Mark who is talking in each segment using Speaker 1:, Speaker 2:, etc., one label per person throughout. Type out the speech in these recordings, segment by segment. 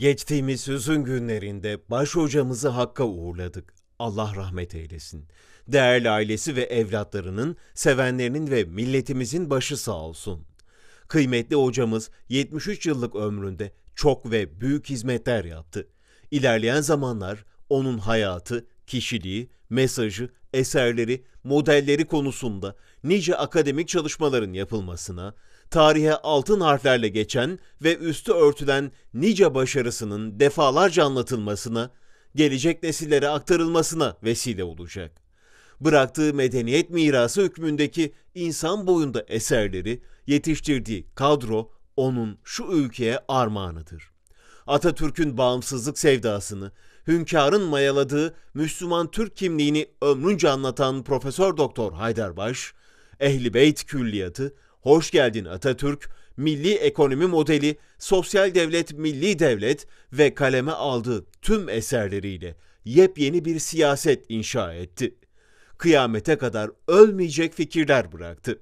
Speaker 1: Geçtiğimiz hüzün günlerinde baş hocamızı Hakk'a uğurladık. Allah rahmet eylesin. Değerli ailesi ve evlatlarının, sevenlerinin ve milletimizin başı sağ olsun. Kıymetli hocamız 73 yıllık ömründe çok ve büyük hizmetler yaptı. İlerleyen zamanlar onun hayatı, kişiliği, mesajı eserleri, modelleri konusunda nice akademik çalışmaların yapılmasına, tarihe altın harflerle geçen ve üstü örtülen nice başarısının defalarca anlatılmasına, gelecek nesillere aktarılmasına vesile olacak. Bıraktığı medeniyet mirası hükmündeki insan boyunda eserleri, yetiştirdiği kadro onun şu ülkeye armağanıdır. Atatürk'ün bağımsızlık sevdasını, hünkârın mayaladığı Müslüman Türk kimliğini ömrünce anlatan Profesör Doktor Haydarbaş, Ehli Beyt Külliyatı, Hoş Geldin Atatürk, Milli Ekonomi Modeli, Sosyal Devlet Milli Devlet ve kaleme aldığı tüm eserleriyle yepyeni bir siyaset inşa etti. Kıyamete kadar ölmeyecek fikirler bıraktı.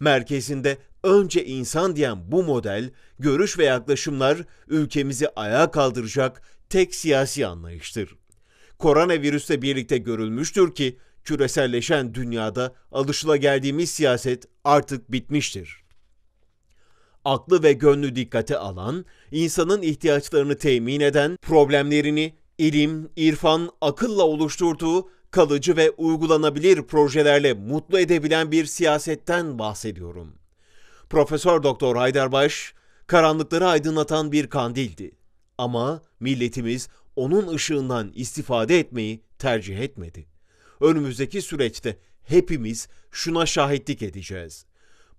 Speaker 1: Merkezinde önce insan diyen bu model, görüş ve yaklaşımlar ülkemizi ayağa kaldıracak tek siyasi anlayıştır. Koronavirüsle birlikte görülmüştür ki küreselleşen dünyada alışılageldiğimiz siyaset artık bitmiştir. Aklı ve gönlü dikkate alan, insanın ihtiyaçlarını temin eden, problemlerini ilim, irfan, akılla oluşturduğu kalıcı ve uygulanabilir projelerle mutlu edebilen bir siyasetten bahsediyorum. Profesör Doktor Haydarbaş, karanlıkları aydınlatan bir kandildi. Ama milletimiz onun ışığından istifade etmeyi tercih etmedi. Önümüzdeki süreçte hepimiz şuna şahitlik edeceğiz.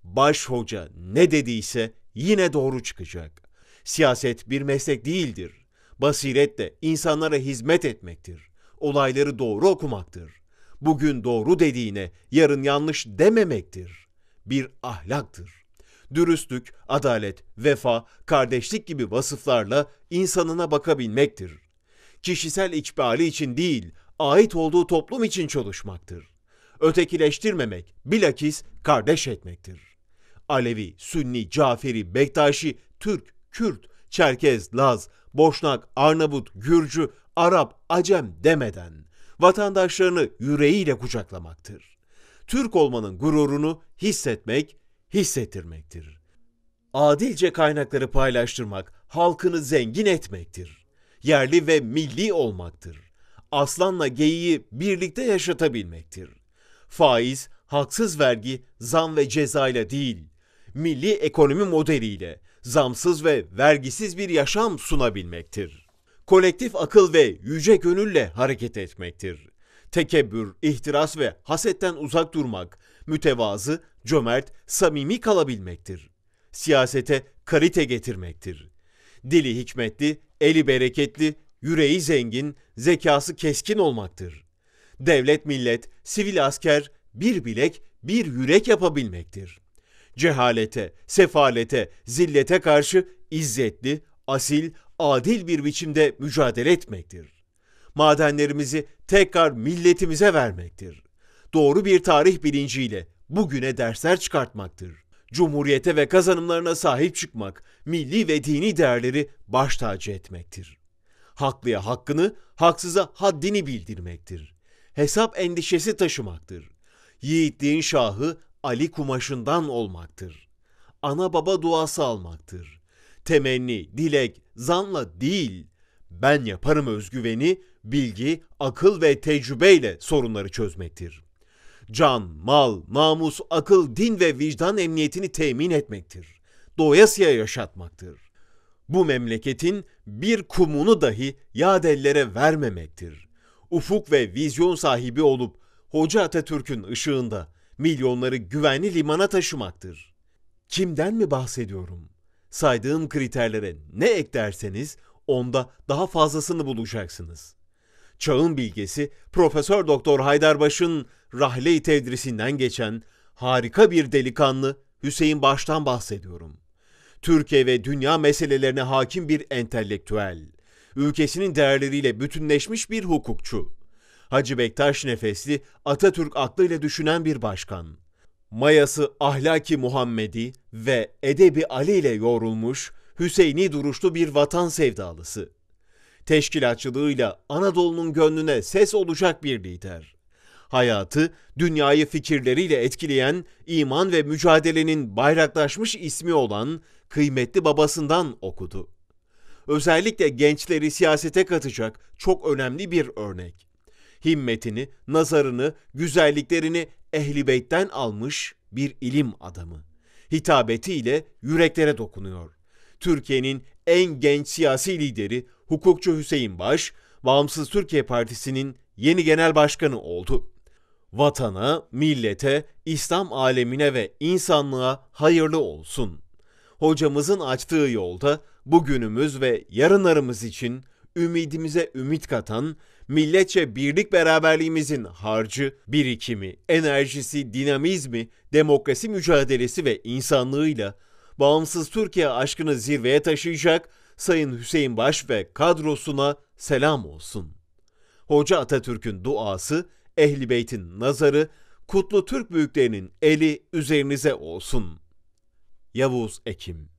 Speaker 1: Baş hoca ne dediyse yine doğru çıkacak. Siyaset bir meslek değildir. Basiret de insanlara hizmet etmektir. Olayları doğru okumaktır. Bugün doğru dediğine yarın yanlış dememektir. Bir ahlaktır dürüstlük, adalet, vefa, kardeşlik gibi vasıflarla insanına bakabilmektir. Kişisel ikbali için değil, ait olduğu toplum için çalışmaktır. Ötekileştirmemek, bilakis kardeş etmektir. Alevi, Sünni, Caferi, Bektaşi, Türk, Kürt, Çerkez, Laz, Boşnak, Arnavut, Gürcü, Arap, Acem demeden vatandaşlarını yüreğiyle kucaklamaktır. Türk olmanın gururunu hissetmek, hissettirmektir. Adilce kaynakları paylaştırmak, halkını zengin etmektir. Yerli ve milli olmaktır. Aslanla geyiği birlikte yaşatabilmektir. Faiz, haksız vergi, zam ve cezayla değil, milli ekonomi modeliyle zamsız ve vergisiz bir yaşam sunabilmektir. Kolektif akıl ve yüce gönülle hareket etmektir tekebbür, ihtiras ve hasetten uzak durmak, mütevazı, cömert, samimi kalabilmektir. Siyasete kalite getirmektir. Dili hikmetli, eli bereketli, yüreği zengin, zekası keskin olmaktır. Devlet millet, sivil asker bir bilek, bir yürek yapabilmektir. Cehalete, sefalete, zillete karşı izzetli, asil, adil bir biçimde mücadele etmektir madenlerimizi tekrar milletimize vermektir. Doğru bir tarih bilinciyle bugüne dersler çıkartmaktır. Cumhuriyete ve kazanımlarına sahip çıkmak, milli ve dini değerleri baş tacı etmektir. Haklıya hakkını, haksıza haddini bildirmektir. Hesap endişesi taşımaktır. Yiğitliğin şahı Ali kumaşından olmaktır. Ana baba duası almaktır. Temenni, dilek, zanla değil, ben yaparım özgüveni bilgi, akıl ve tecrübeyle sorunları çözmektir. Can, mal, namus, akıl, din ve vicdan emniyetini temin etmektir. Doyasıya yaşatmaktır. Bu memleketin bir kumunu dahi yadellere vermemektir. Ufuk ve vizyon sahibi olup Hoca Atatürk'ün ışığında milyonları güvenli limana taşımaktır. Kimden mi bahsediyorum? Saydığım kriterlere ne eklerseniz onda daha fazlasını bulacaksınız çağın bilgesi Profesör Doktor Haydarbaş'ın rahle-i tedrisinden geçen harika bir delikanlı Hüseyin Baş'tan bahsediyorum. Türkiye ve dünya meselelerine hakim bir entelektüel, ülkesinin değerleriyle bütünleşmiş bir hukukçu, Hacı Bektaş nefesli Atatürk aklıyla düşünen bir başkan, mayası ahlaki Muhammedi ve edebi Ali ile yoğrulmuş Hüseyini duruşlu bir vatan sevdalısı, Teşkilatçılığıyla Anadolu'nun gönlüne ses olacak bir lider. Hayatı, dünyayı fikirleriyle etkileyen, iman ve mücadelenin bayraklaşmış ismi olan kıymetli babasından okudu. Özellikle gençleri siyasete katacak çok önemli bir örnek. Himmetini, nazarını, güzelliklerini Ehlibeyt'ten almış bir ilim adamı. Hitabetiyle yüreklere dokunuyor. Türkiye'nin en genç siyasi lideri hukukçu Hüseyin Baş, Bağımsız Türkiye Partisi'nin yeni genel başkanı oldu. Vatana, millete, İslam alemine ve insanlığa hayırlı olsun. Hocamızın açtığı yolda bugünümüz ve yarınlarımız için ümidimize ümit katan, milletçe birlik beraberliğimizin harcı, birikimi, enerjisi, dinamizmi, demokrasi mücadelesi ve insanlığıyla bağımsız Türkiye aşkını zirveye taşıyacak Sayın Hüseyin Baş ve kadrosuna selam olsun. Hoca Atatürk'ün duası, Ehli Beyt'in nazarı, kutlu Türk büyüklerinin eli üzerinize olsun. Yavuz Ekim